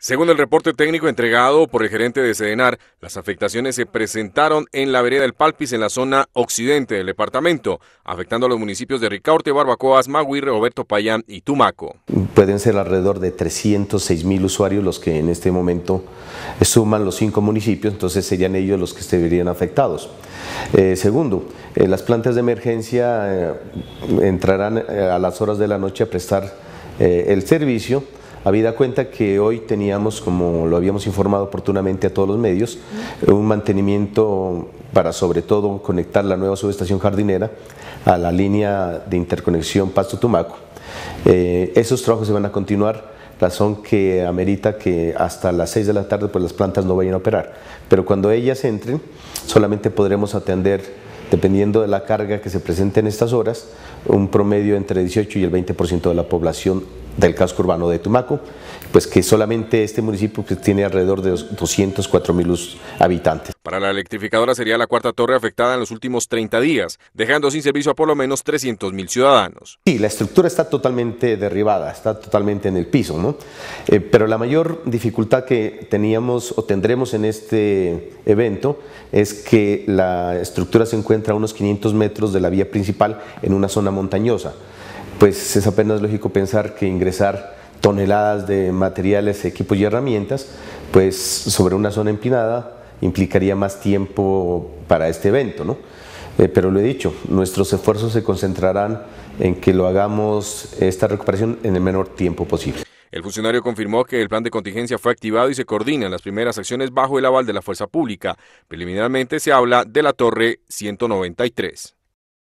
Según el reporte técnico entregado por el gerente de Sedenar, las afectaciones se presentaron en la vereda del Palpis en la zona occidente del departamento, afectando a los municipios de Ricaurte, Barbacoas, Magui, Roberto Payán y Tumaco. Pueden ser alrededor de 306 mil usuarios los que en este momento suman los cinco municipios, entonces serían ellos los que se verían afectados. Eh, segundo, eh, las plantas de emergencia eh, entrarán a las horas de la noche a prestar el servicio Habida cuenta que hoy teníamos, como lo habíamos informado oportunamente a todos los medios, un mantenimiento para sobre todo conectar la nueva subestación jardinera a la línea de interconexión Pasto-Tumaco. Eh, esos trabajos se van a continuar razón que amerita que hasta las 6 de la tarde pues, las plantas no vayan a operar. Pero cuando ellas entren, solamente podremos atender, dependiendo de la carga que se presente en estas horas, un promedio entre 18 y el 20% de la población del casco urbano de Tumaco, pues que solamente este municipio que pues, tiene alrededor de 204 mil habitantes. Para la electrificadora sería la cuarta torre afectada en los últimos 30 días, dejando sin servicio a por lo menos 300 mil ciudadanos. Sí, la estructura está totalmente derribada, está totalmente en el piso, ¿no? Eh, pero la mayor dificultad que teníamos o tendremos en este evento es que la estructura se encuentra a unos 500 metros de la vía principal en una zona montañosa pues es apenas lógico pensar que ingresar toneladas de materiales, equipos y herramientas, pues sobre una zona empinada implicaría más tiempo para este evento, ¿no? Eh, pero lo he dicho, nuestros esfuerzos se concentrarán en que lo hagamos esta recuperación en el menor tiempo posible. El funcionario confirmó que el plan de contingencia fue activado y se coordinan las primeras acciones bajo el aval de la fuerza pública. Preliminarmente se habla de la torre 193.